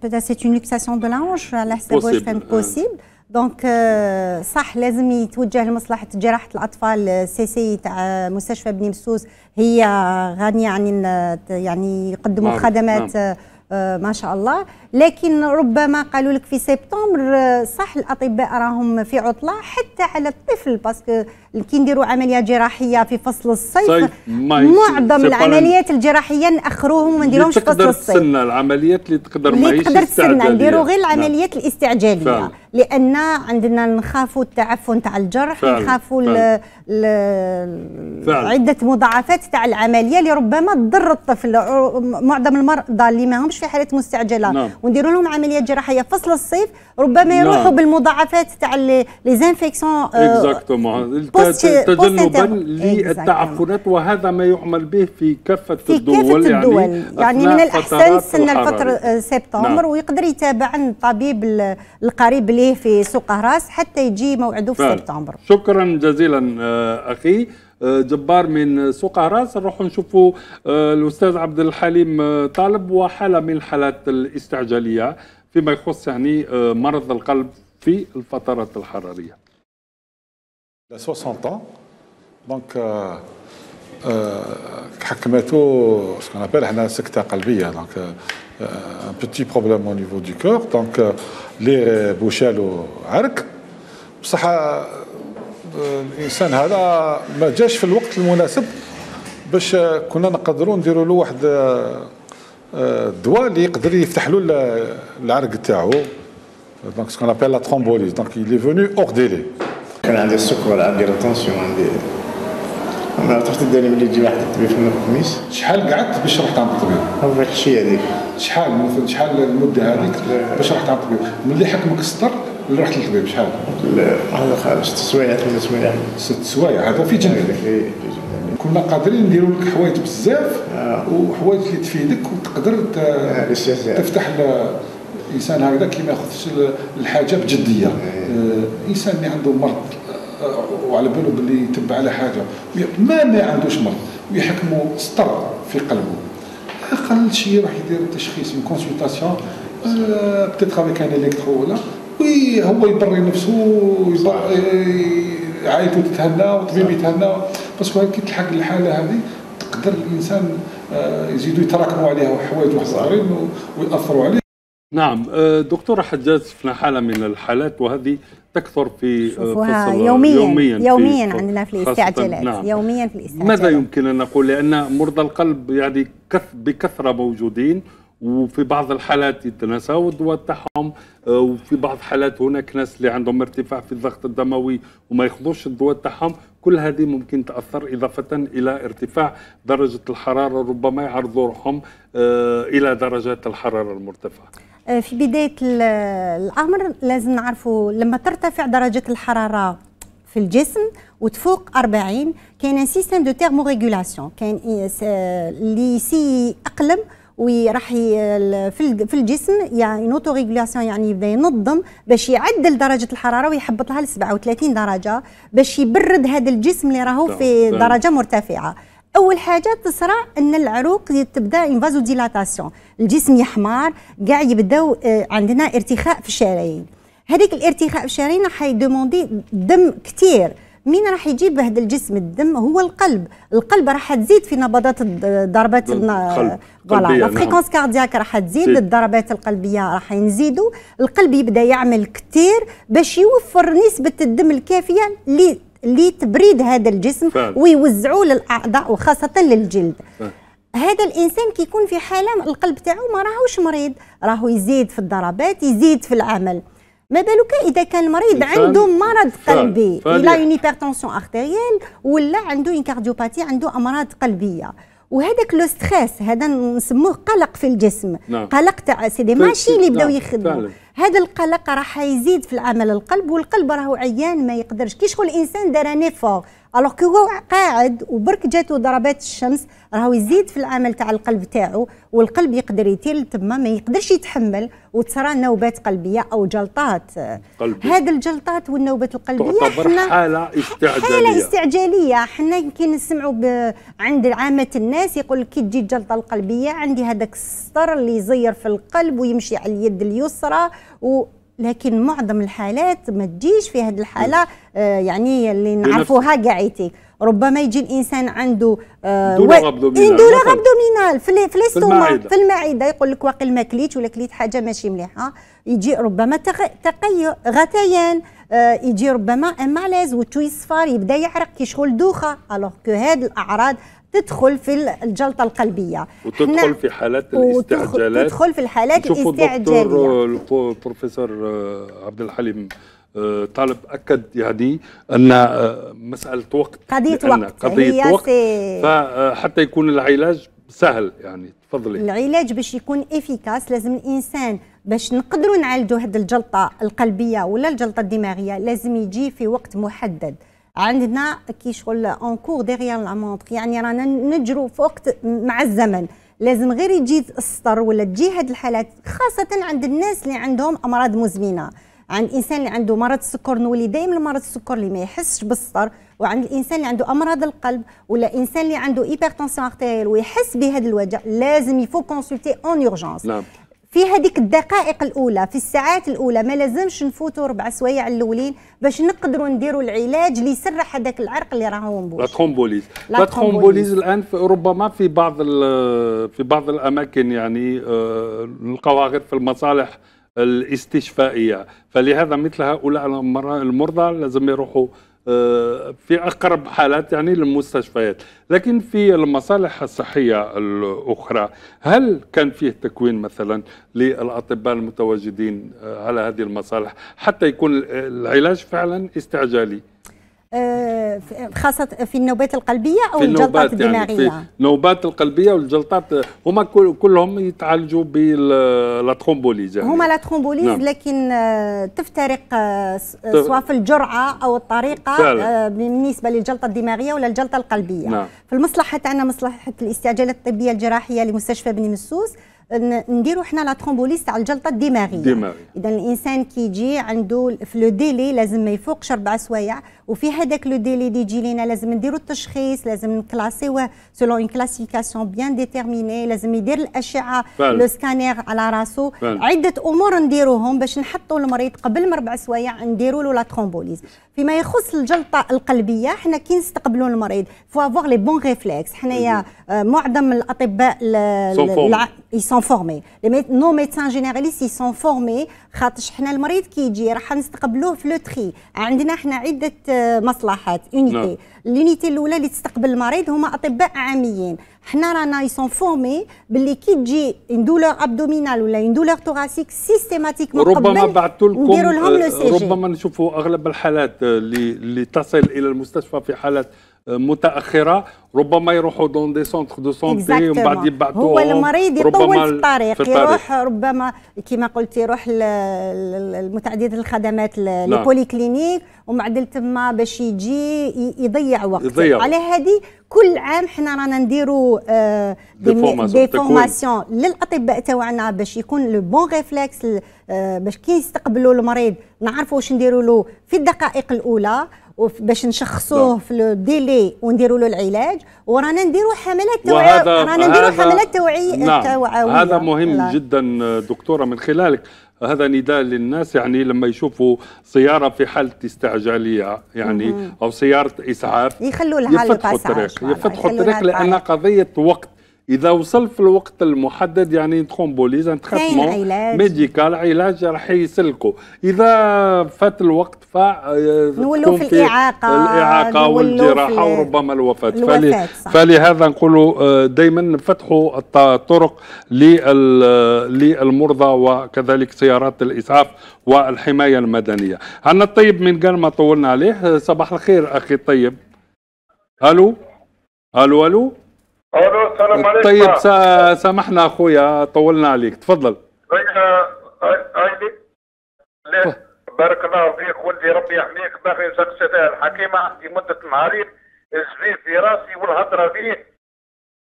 Peut-être c'est une luxation de la hanche, possible. possible. دونك euh, صح لازم يتوجه لمصلحه جراحه الاطفال آه، سي سي تاع آه، مستشفى بني مسوس هي غنيه عن يعني يقدموا خدمات نعم. آه، ما شاء الله لكن ربما قالوا لك في سبتمبر آه، صح الاطباء راهم في عطله حتى على الطفل باسكو كي نديروا عمليه جراحيه في فصل الصيف معظم العمليات الجراحيه ناخروهم وما نديروهمش في فصل الصيف تقدر تسنى العمليات اللي تقدر ماهيش تقدر تسنى نديروا غير العمليات نعم. الاستعجاليه فعلا. لان عندنا نخافوا التعفن تاع الجرح نخافوا عده مضاعفات تاع العمليه اللي ربما تضر الطفل معظم المرضى اللي ماهمش في حاله مستعجله نعم. ونديروا لهم عمليه جراحيه فصل الصيف ربما نعم. يروحوا نعم. بالمضاعفات تاع لي زانفيكسيون اكزاكتومون تجنبا للتعفنات وهذا ما يعمل به في كافه في الدول يعني الدول يعني من الاحسن سنه الفتره آه، سبتمبر نعم. ويقدر يتابع الطبيب القريب ليه فيه في سوق هراس حتى يجي موعده في فعلا. سبتمبر شكرا جزيلا آه، اخي آه، جبار من سوق عراس نروحوا نشوفوا آه، الاستاذ عبد الحليم طالب وحاله من الحالات الاستعجاليه فيما يخص يعني مرض القلب في الفترات الحراريه 60 ans donc euh, euh حكمته سكون ابل حنا سكتة قلبية دونك ان بوتي بروبليم او نيفو دو كور دونك اللي بوشالو عرك بصح آه، الانسان هذا ما جاش في الوقت المناسب باش كنا نقدروا نديروا له واحد الدواء آه، آه، اللي يقدر يفتح له العرق تاعو دونك سكون ابل لا ترومبوليز دونك اي لي فوني اور ديلي كان عندي السكر عندي ريتونسيون عندي انا عرفت الدنيا ملي تجي واحد الطبيب في الخميس شحال قعدت باش رحت عند الطبيب؟ هو العشيه هذيك شحال مثلا شحال المده هذيك باش رحت عند الطبيب ملي حكمك السطر اللي رحت للطبيب شحال؟ هذا ست سوايع ثمان سوايع ست سوايع هذا في جنبك إيه، كنا قادرين نديروا لك حوايج بزاف آه. وحوايج اللي تفيدك وتقدر آه، تفتح الانسان هكذا كي ما ياخذش الحاجه بجديه إيه. آه، انسان اللي عنده مرض وعلى باله باللي يتبع على حاجه ما ما عندوش مرض ويحكموا سطر في قلبه اقل شيء راح يدير تشخيص من كونسلتاسيون بتيتر افيك ان الكترو ولا وي هو يبري نفسه آه، عائلته تتهنى وطبيب يتهنى باسكو كي تلحق الحاله هذه تقدر الانسان آه، يزيدوا يتراكموا عليها حوايج واحد اخرين وياثروا عليه نعم آه، دكتورة حجاج شفنا حالة من الحالات وهذه تكثر في آه، فصل يوميا يوميا, يوميا في عندنا في الاستعجالات نعم. يوميا في الاستعجالات ماذا يمكن أن نقول لأن مرضى القلب يعني بكثرة موجودين وفي بعض الحالات التساود تاعهم آه، وفي بعض الحالات هناك ناس اللي عندهم ارتفاع في الضغط الدموي وما ياخذوش الدواء تاعهم كل هذه ممكن تاثر اضافه الى ارتفاع درجه الحراره ربما يعرضوا روحهم الى درجات الحراره المرتفعه آه، في بدايه الامر لازم نعرفوا لما ترتفع درجه الحراره في الجسم وتفوق 40 كاين سيستم دو تيرموريغولاسيون كاين آه، اللي سي اقلم وراح في الجسم يعني نوتو ريغولاسيون يعني يبدا ينظم باش يعدل درجه الحراره ويحبط لها ل 37 درجه باش يبرد هذا الجسم اللي راهو في درجه مرتفعه اول حاجه تصرى ان العروق تبدا انفازو ديلاتاسيون الجسم يحمر كاع يبداو آه، عندنا ارتخاء في الشرايين هذيك الارتخاء في الشرايين حيدوموندي دم كثير مين راح يجيب هذا الجسم الدم هو القلب القلب راح تزيد في نبضات الضربات آه، فوالا نعم. لا فريكونس كاردياك راح تزيد الضربات القلبيه راح نزيدوا القلب يبدا يعمل كثير باش يوفر نسبه الدم الكافيه اللي لتبريد هذا الجسم ويوزعوه للاعضاء وخاصه للجلد هذا الانسان كيكون في حاله القلب تاعو ما راهوش مريض راهو يزيد في الضربات يزيد في العمل ما بالك اذا كان المريض عنده مرض قلبي لا اون هيبرتونسيون ارتيريال ولا عنده كارديوباتي عنده امراض قلبيه وهذاك لو ستريس هذا نسموه قلق في الجسم نعم. قلق تاع سي دي طيب، ماشي اللي نعم، بداو نعم. هذا القلق راح يزيد في العمل القلب والقلب راهو عيان ما يقدرش كي شغل الانسان دار ان الوغ كي هو قاعد وبرك جاتو ضربات الشمس راهو يزيد في العمل تاع القلب تاعو والقلب يقدر يتيل تما ما يقدرش يتحمل وتصرى نوبات قلبيه او جلطات قلبي. هذه الجلطات والنوبات القلبيه تعتبر حاله استعجاليه حاله استعجاليه حنا يمكن نسمعوا عند عامه الناس يقول لك كي تجي الجلطه القلبيه عندي هذاك السطر اللي يزير في القلب ويمشي على اليد اليسرى و لكن معظم الحالات ما تجيش في هذه الحاله نعم. آه يعني اللي نعرفوها قاعدتي ربما يجي الانسان عنده آه دولا إيه، غابدومينال في في الاستوما في المعده يقول لك واقيلا ما كليت ولا كليت حاجه ماشي مليحه يجي ربما تقي غثيان آه يجي ربما امالاز وتويسفار يبدا يعرق كيشغل دوخه الوغ كو هاد الاعراض تدخل في الجلطه القلبيه وتدخل في حالات الاستعجالات وتدخل في الحالات الاستعجاليه البروفيسور آه، عبد الحليم آه، طالب اكد يعني ان آه، مساله وقت قضيه وقت قضيه هي وقت فحتى يكون العلاج سهل يعني تفضلي العلاج باش يكون افيكاس لازم الانسان باش نقدروا نعالجوا هذه الجلطه القلبيه ولا الجلطه الدماغيه لازم يجي في وقت محدد عندنا كي شغل اون كور ديغيال لا مونتر يعني رانا نجرو فوق مع الزمن لازم غير يجي السطر ولا تجي هاد الحالات خاصه عند الناس اللي عندهم امراض مزمنه عند الانسان اللي عنده مرض السكر نولي دائما مرض السكر اللي ما يحسش بالسطر وعند الانسان اللي عنده امراض القلب ولا انسان اللي عنده هايبرتنسيون ارتيريال ويحس بهذا الوجع لازم يفو كونسلتي اون اورجونس نعم. في هذيك الدقائق الاولى في الساعات الاولى ما لازمش نفوتوا ربع سوايع الاولين باش نقدروا نديروا العلاج اللي يسرح هذاك العرق اللي راهو منبوش لا ترومبوليز لا ترومبوليز الان ربما في بعض في بعض الاماكن يعني نلقاوها آه، غير في المصالح الاستشفائيه فلهذا مثل هؤلاء المرضى لازم يروحوا آه، في اقرب حالات يعني للمستشفيات، لكن في المصالح الصحيه الاخرى، هل كان فيه تكوين مثلا للاطباء المتواجدين آه، على هذه المصالح حتى يكون العلاج فعلا استعجالي؟ آه، خاصة في النوبات القلبية أو الجلطات الدماغية يعني في النوبات القلبية والجلطات هما كلهم يتعالجوا بالاترومبوليز يعني. هما لاترومبوليز نعم. لكن آه، تفترق سواء آه، في الجرعة أو الطريقة فعلا. بالنسبة للجلطة الدماغية ولا الجلطة القلبية نعم. في المصلحة تاعنا مصلحة الاستعجالات الطبية الجراحية لمستشفى بن مسوس نديروا حنا لا ترومبوليز تاع الجلطه الدماغيه دماغي. اذا الانسان كي يجي عنده في لو ديلي لازم ما يفوقش اربع سوايع وفي هذاك لو ديلي اللي يجي لينا لازم نديروا التشخيص لازم نكلاسيوه سولون اون كلاسيفيكاسيون بيان ديتيرميني لازم يدير الاشعه لو سكانير على راسه عده امور نديروهم باش نحطوا المريض قبل ما اربع سوايع نديروا له لا ترومبوليز فيما يخص الجلطه القلبيه حنا كي نستقبلوا المريض فو افوار لي بون ريفلكس حنايا آه، معظم الاطباء اي سون فورمي نو ميدسان جينيراليست اي سون فورمي خاطرش حنا المريض كي يجي راح نستقبلوه في لو تري عندنا حنا عده آه، مصلحات اونيتي لونيتي الاولى اللي تستقبل المريض هما اطباء عاميين حنا رانا يسون فورمي باللي كي تجي دولور ابدومينال ولا دولور توراسيك سيستيماتيكمون ربما بعثوا لكم آه، ربما نشوفوا اغلب الحالات آه، اللي اللي تصل الى المستشفى في حالات متاخره ربما يروحوا دون دي سونتر دو سونتي ومن بعد يبعثوا هو المريض يطول في الطريق, يروح ربما كما قلت يروح لمتعدد الخدمات نعم. لي كلينيك ومن بعد تما باش يجي يضيع وقت يضيع. على هذه كل عام حنا رانا نديروا آه دي فورماسيون للاطباء تاعنا باش يكون لو بون ريفلكس باش كي يستقبلوا المريض نعرفوا واش نديروا له في الدقائق الاولى باش نشخصوه نعم. في لو ديلي ونديروا له العلاج ورانا نديروا حملات توعيه رانا نديروا حملات توعيه نعم هذا مهم لا. جدا دكتوره من خلالك هذا نداء للناس يعني لما يشوفوا سيارة في حالة استعجالية يعني أو سيارة إسعاف يخلوا لها يفتحوا الطريق يفتحوا الطريق لأن قضية وقت اذا وصل في الوقت المحدد يعني ترومبوليز ان يعني تريتمون ميديكال علاج راح يسلكوا اذا فات الوقت ف آه، نولوا في الاعاقه الاعاقه والجراحه وربما الوفاه, فلهذا نقولوا آه، دائما فتحوا الطرق للمرضى وكذلك سيارات الاسعاف والحمايه المدنيه عندنا الطيب من قال ما طولنا عليه صباح الخير اخي الطيب الو الو الو الو السلام عليكم طيب سا... سامحنا اخويا طولنا عليك تفضل طيب، آه، آه، آه، بارك الله فيك ولدي ربي يحميك باقي زكسة الحكيمة عندي مدة نهارين الزفيف في راسي والهضرة فيه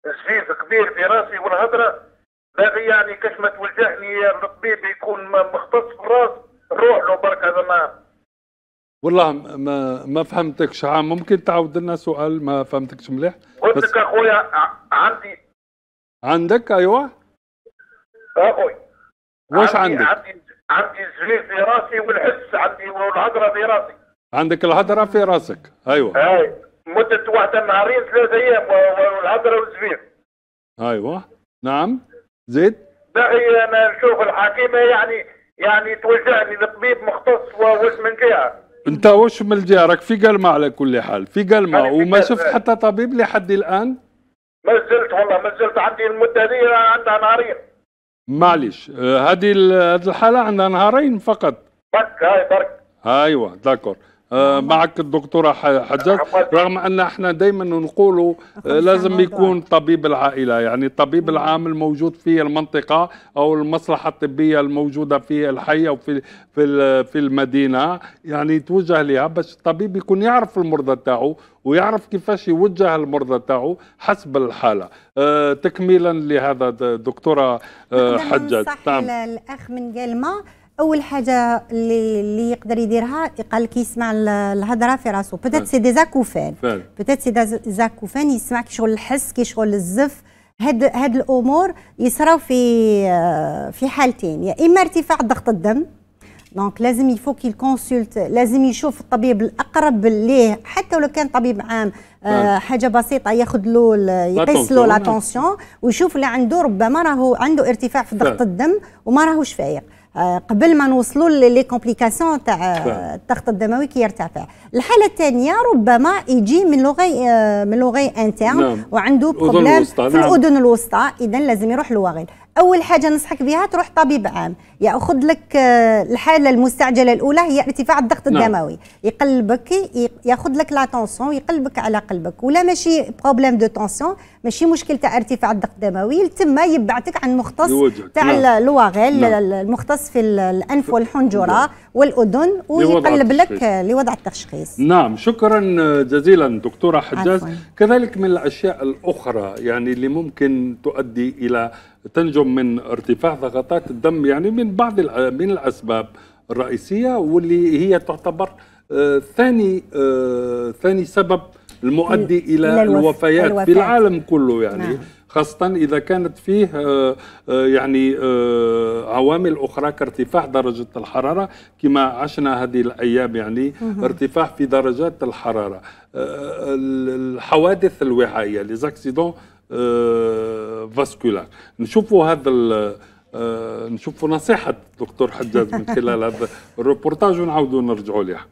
الزفيف كبير في راسي والهضرة باقي يعني كاش ما توجهني الطبيب يكون مختص في الراس روح له برك هذا ما والله ما ما فهمتكش عام ممكن تعاود لنا سؤال ما فهمتكش مليح صوتك اخويا عندي عندك ايوه اخوي آه، واش عندك عندي عندي الزليل في راسي والحس عندي والهضره في راسي عندك الهضره في راسك ايوه اي مده واحده نهارين ثلاث ايام والهضره والزفير ايوه نعم زيد باقي انا نشوف الحكيمه يعني يعني توجهني لطبيب مختص واش من جهه انت واش من جارك في ما على كل حال في قال ما وما شفت حتى طبيب لحد الان ما زلت والله ما زلت عندي المده دي عندها نهارين معليش آه، هذه هذه الحاله عندها نهارين فقط برك هاي برك ايوه داكور آه، معك الدكتوره حجاج رغم ان احنا دائما نقولوا لازم يكون طبيب العائله يعني الطبيب العام الموجود في المنطقه او المصلحه الطبيه الموجوده في الحي او في في في المدينه يعني توجه لها باش الطبيب يكون يعرف المرضى تاعو ويعرف كيفاش يوجه المرضى تاعو حسب الحاله آه، تكميلا لهذا دكتوره آه، حجاج نعم الاخ من قلمه اول حاجه اللي اللي يقدر يديرها يقال كي يسمع الهضره في راسو بتات سي دي زاكوفان بتات سي دي زاكوفان يسمع كي شغل الحس كي شغل الزف هاد هاد الامور يصراو في آه، في حالتين يا يعني اما ارتفاع ضغط الدم دونك لازم يفو كي الكونسلت لازم يشوف الطبيب الاقرب ليه حتى ولو كان طبيب عام آه، حاجه بسيطه ياخذ له يقيس له لاتونسيون ويشوف اللي عنده ربما راهو عنده ارتفاع في ضغط الدم وما راهوش فايق آه، قبل ما نوصلوا لي كومبليكاسيون تاع آه، الضغط الدموي كيرتفع الحاله الثانيه ربما يجي من لوغي آه، من لوغي انترن نعم. وعنده بروبليم في نعم. الاذن الوسطى اذا لازم يروح لوغيل اول حاجه ننصحك بها تروح طبيب عام ياخذ لك آه، الحاله المستعجله الاولى هي ارتفاع الضغط نعم. الدموي يقلبك ياخذ لك لا يقلبك على قلبك ولا ماشي بروبليم دو طونسيون ماشي مشكل تاع ارتفاع الضغط الدموي تما يبعتك عن مختص تاع لواغيل نعم. نعم. المختص في الانف والحنجره نعم. والاذن ويقلب لك لوضع التشخيص نعم شكرا آه، جزيلا دكتوره حجاز عفوا. كذلك من الاشياء الاخرى يعني اللي ممكن تؤدي الى تنجم من ارتفاع ضغطات الدم يعني من بعض من الاسباب الرئيسيه واللي هي تعتبر آه، ثاني آه، ثاني سبب المؤدي الى الوفيات, في العالم كله يعني نعم. خاصة إذا كانت فيه آه، يعني عوامل أخرى كارتفاع درجة الحرارة كما عشنا هذه الأيام يعني ارتفاع في درجات الحرارة الحوادث الوعائية ليزاكسيدون فاسكولار آه، نشوفوا هذا آه، نشوفوا نصيحه الدكتور حجاز من خلال هذا الروبورتاج ونعاودوا نرجعوا ليها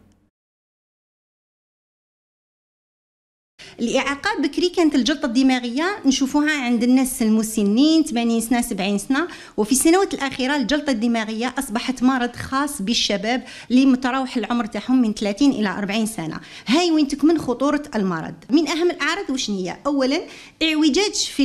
الاعاقه بكري كانت الجلطه الدماغيه نشوفوها عند الناس المسنين 80 سنه 70 سنه وفي السنوات الاخيره الجلطه الدماغيه اصبحت مرض خاص بالشباب اللي متراوح العمر تاعهم من 30 الى 40 سنه هاي وين تكمن خطوره المرض من اهم الاعراض واش هي اولا اعوجاج في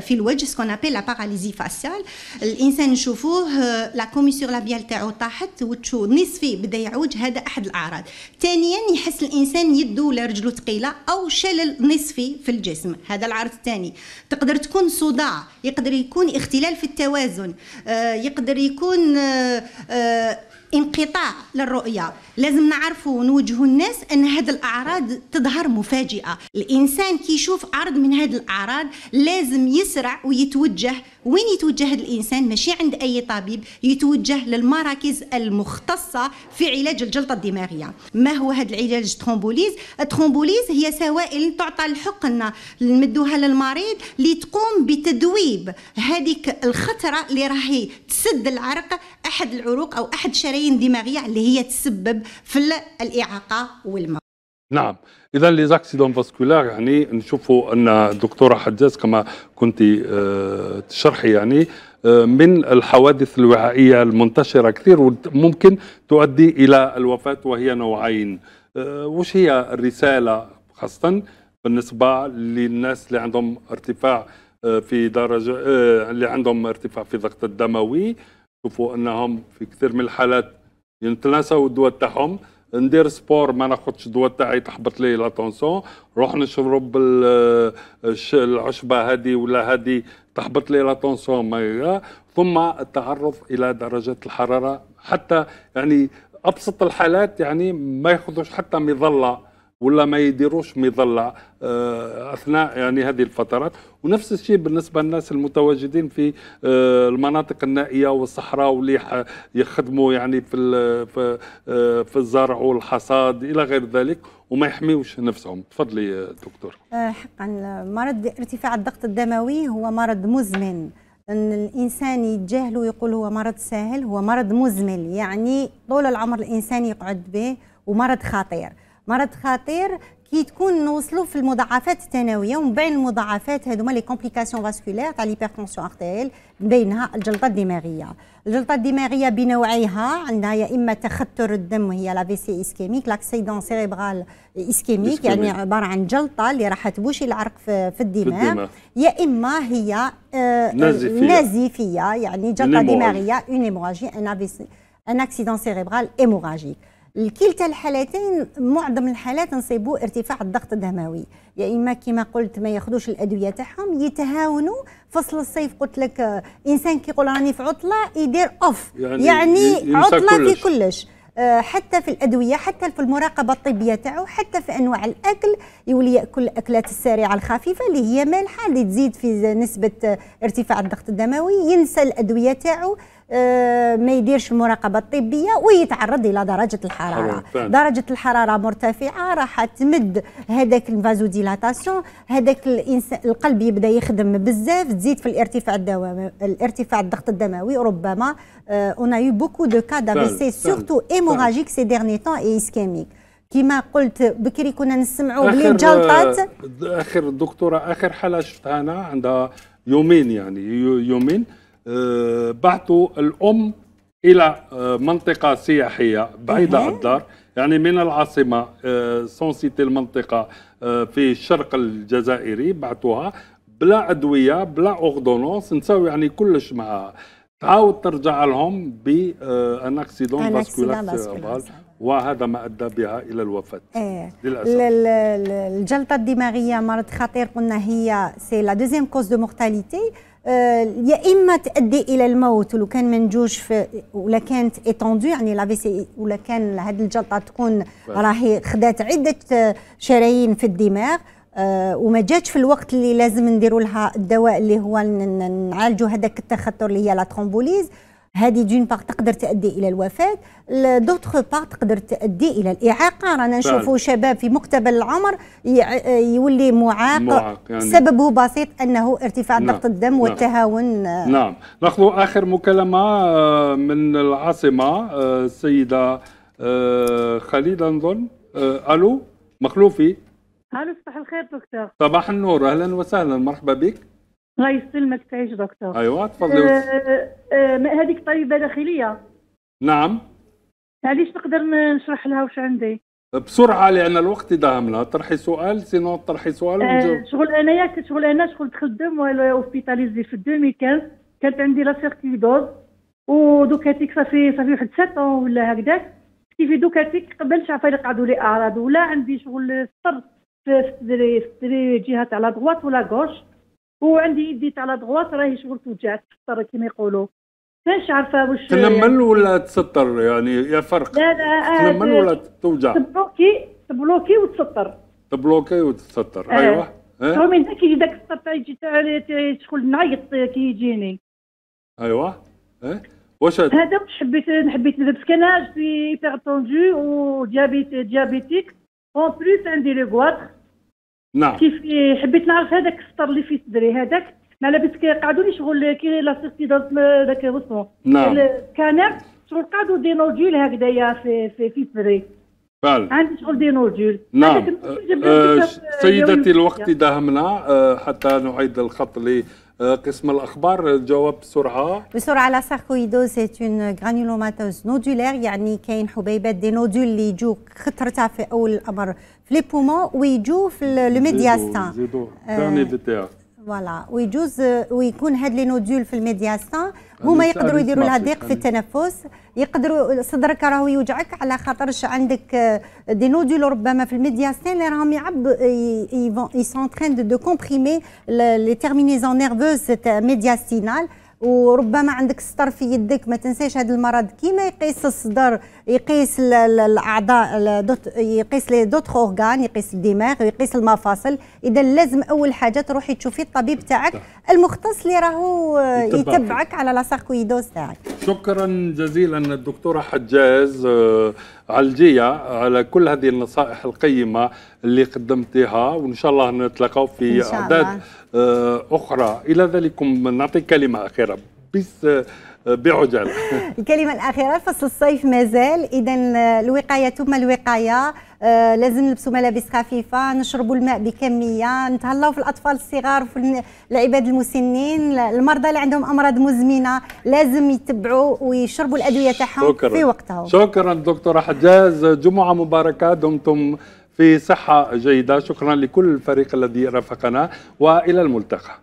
في الوجه سكون ابي لا باراليزي فاسيال الانسان نشوفوه لا كوميسيور لابيال تاعو طاحت وتشو نصفي بدا يعوج هذا احد الاعراض ثانيا يحس الانسان يده ولا رجله ثقيله او شلل نصفي في الجسم هذا العرض الثاني تقدر تكون صداع يقدر يكون اختلال في التوازن آه، يقدر يكون آه، آه، انقطاع للرؤية لازم نعرفوا ونوجهوا الناس أن هذه الأعراض تظهر مفاجئة الإنسان كي يشوف عرض من هذه الأعراض لازم يسرع ويتوجه وين يتوجه الانسان ماشي عند اي طبيب يتوجه للمراكز المختصه في علاج الجلطه الدماغيه ما هو هذا العلاج ترومبوليز الترومبوليز هي سوائل تعطى الحقن نمدوها للمريض لتقوم بتذويب هذيك الخطره اللي راهي تسد العرق احد العروق او احد الشرايين الدماغيه اللي هي تسبب في الاعاقه والموت نعم اذا لي زاكسيدون فاسكولار يعني نشوفوا ان الدكتوره حجاز كما كنت آه، تشرحي يعني آه، من الحوادث الوعائيه المنتشره كثير وممكن تؤدي الى الوفاه وهي نوعين آه، وش هي الرساله خاصه بالنسبه للناس اللي عندهم ارتفاع في درجه اللي عندهم ارتفاع في الضغط الدموي شوفوا انهم في كثير من الحالات يتناسوا الدواء تاعهم ندير سبور ما ناخذش الدواء تاعي تحبط لي لا طونسون نروح نشرب العشبه هذه ولا هذه تحبط لي لاتونسون آه. ثم التعرض الى درجه الحراره حتى يعني ابسط الحالات يعني ما ياخذوش حتى مظله ولا ما يديروش مظله آه، اثناء يعني هذه الفترات ونفس الشيء بالنسبه للناس المتواجدين في آه، المناطق النائيه والصحراء واللي يخدموا يعني في آه، في الزرع والحصاد الى غير ذلك وما يحميوش نفسهم تفضلي دكتور حقا مرض ارتفاع الضغط الدموي هو مرض مزمن ان الانسان يتجاهله ويقول هو مرض سهل هو مرض مزمن يعني طول العمر الانسان يقعد به ومرض خطير مرض خطير كي تكون نوصلوا في المضاعفات الثانويه ومن بين المضاعفات هذوما لي كومبليكاسيون فاسكولير تاع ليبرتونسيون ارتيريال من بينها الجلطه الدماغيه الجلطه الدماغيه بنوعيها عندها يا اما تخثر الدم وهي لا في سي اسكيميك لاكسيدون سيريبرال اسكيميك يعني عباره عن جلطه اللي راح تبوشي العرق في, في الدماغ يا اما هي آه، نازفيه نازفيه يعني جلطه دماغيه اون ايموراجي ان ان اكسيدون سيريبرال ايموراجيك لكلتا الحالتين معظم الحالات نصيبوا ارتفاع الضغط الدموي يا يعني اما كما قلت ما ياخذوش الادويه تاعهم يتهاونوا فصل الصيف قلت لك آه، انسان كيقول راني في عطله يدير اوف يعني, يعني عطله كلش. في كلش آه، حتى في الادويه حتى في المراقبه الطبيه تاعو حتى في انواع الاكل يولي ياكل الاكلات السريعه الخفيفه اللي هي مالحه اللي تزيد في نسبه ارتفاع الضغط الدموي ينسى الادويه تاعو آه، ما يديرش المراقبه الطبيه ويتعرض الى درجه الحراره درجه الحراره مرتفعه راح تمد هذاك الفازو ديلاتاسيون هذاك القلب يبدا يخدم بزاف تزيد في الارتفاع الدوام الارتفاع الضغط الدموي ربما اون اي بوكو دو كا دافيسي سورتو ايموراجيك سي ديرني تون اي اسكيميك كما قلت بكري كنا نسمعوا بلي جلطات آه، اخر دكتوره اخر حاله شفتها انا عندها يومين يعني يومين آه، بعثوا الام الى آه، منطقه سياحيه بعيده إيه. عن الدار يعني من العاصمه آه، سونسيتي المنطقه في الشرق الجزائري بعثوها بلا ادويه بلا اوردونونس نساو يعني كلش معها تعاود ترجع لهم بان اكسيدون وهذا ما ادى بها الى الوفاه إيه. للاسف الجلطه الدماغيه مرض خطير قلنا هي سي لا دوزيام كوز دو مورتاليتي آه، يا اما تؤدي الى الموت ولو كان منجوش في ولا كانت ايتوندو يعني لافي سي ولا كان هذه الجلطه تكون راهي خدات عده شرايين في الدماغ آه وما جاتش في الوقت اللي لازم نديروا لها الدواء اللي هو نعالجوا هذاك التخطر اللي هي لا ترومبوليز هذه دون بار تقدر تؤدي الى الوفاه دوتر بار تقدر تؤدي الى الاعاقه رانا نشوفوا شباب في مقتبل العمر يولي معاق, معاق يعني سببه بسيط انه ارتفاع نعم ضغط الدم نعم والتهاون نعم ناخذ اخر مكالمه آه، من العاصمه آه، السيده آه، خليل نظن الو مخلوفي الو صباح الخير دكتور صباح النور اهلا وسهلا مرحبا بك الله يسلمك تعيش دكتور ايوه تفضلي آه آه هذيك طبيبه داخليه نعم علاش نقدر نشرح لها واش عندي بسرعه لان الوقت داهمنا طرحي سؤال سينو طرحي سؤال آه، ونجاوب آه شغل انايا كنت شغل انا شغل تخدم اوسبيتاليزي في 2015 كانت عندي لا سيرتيدوز ودوك هذيك صافي صافي واحد سات ولا هكذاك كي في دوك شعفا قبلش عفوا يقعدوا لي اعراض ولا عندي شغل سطر في الدري في الدري جهه لا دغوات ولا غوش وعندي يدي على دغوات راهي شغل توجع تسطر كما يقولوا كانش عارفه واش تنمل ولا تسطر يعني يا فرق لا لا آه، تنمل آه، ولا توجع تبلوكي تبلوكي وتسطر تبلوكي وتسطر آه. ايوه ها من ذاك كي داك السطر يجي شغل نعيط كي يجيني ايوه اه واش هذا واش حبيت حبيت نلبس كان في هيبر توندو وديابيتيك اون بلوس عندي لو غواتر نعم كيف حبيت نعرف هذاك السطر اللي في صدري هذاك ما قعدوا لي شغل كي لا سيرتيدونس ذاك وسمو نعم الكاناب شغل قعدوا دي نوجول هكذايا في في في صدري فعلا عندي شغل دي نوجول نعم أه, أه، سيدتي الوقت داهمنا أه حتى نعيد الخط اللي قسم الأخبار جاوب بسرعة بسرعة لا ساركويدوز سيت اون غرانيولوماتوز نودولير يعني كاين حبيبات دي نودول اللي يجوا خطرتها في أول الأمر في لي بومون ويجوا في لو ميدياستان زيدو فوالا ويجوز ويكون هاد لي نودول في الميدياستا هما يقدروا يديروا لها ضيق في التنفس يقدروا صدرك راهو يوجعك على خاطرش عندك دي آه، نودول ربما في الميدياستا اللي راهم يعب يسون ترين دو كومبريمي لي تيرمينيزون نيرفوز ميدياستينال وربما عندك ستر في يدك ما تنساش هذا المرض كيما يقيس الصدر يقيس الاعضاء يقيس لي دوت اورغان يقيس الدماغ ويقيس المفاصل اذا لازم اول حاجه تروحي تشوفي الطبيب تاعك المختص اللي راهو يتبعك على لا ساركويدوز تاعك شكرا جزيلا الدكتوره حجاز آه، علجيه على كل هذه النصائح القيمه اللي قدمتها وان شاء الله نتلاقاو في اعداد آه، اخرى الى ذلك نعطي كلمه اخيره بس بعجل الكلمة الأخيرة فصل الصيف مازال إذا آه، الوقاية ثم الوقاية آه، لازم نلبسوا ملابس خفيفة نشربوا الماء بكمية نتهلاو في الأطفال الصغار في العباد المسنين المرضى اللي عندهم أمراض مزمنة لازم يتبعوا ويشربوا الأدوية تاعهم في وقتها شكرا دكتورة حجاز جمعة مباركة دمتم في صحة جيدة شكرا لكل الفريق الذي رافقنا وإلى الملتقى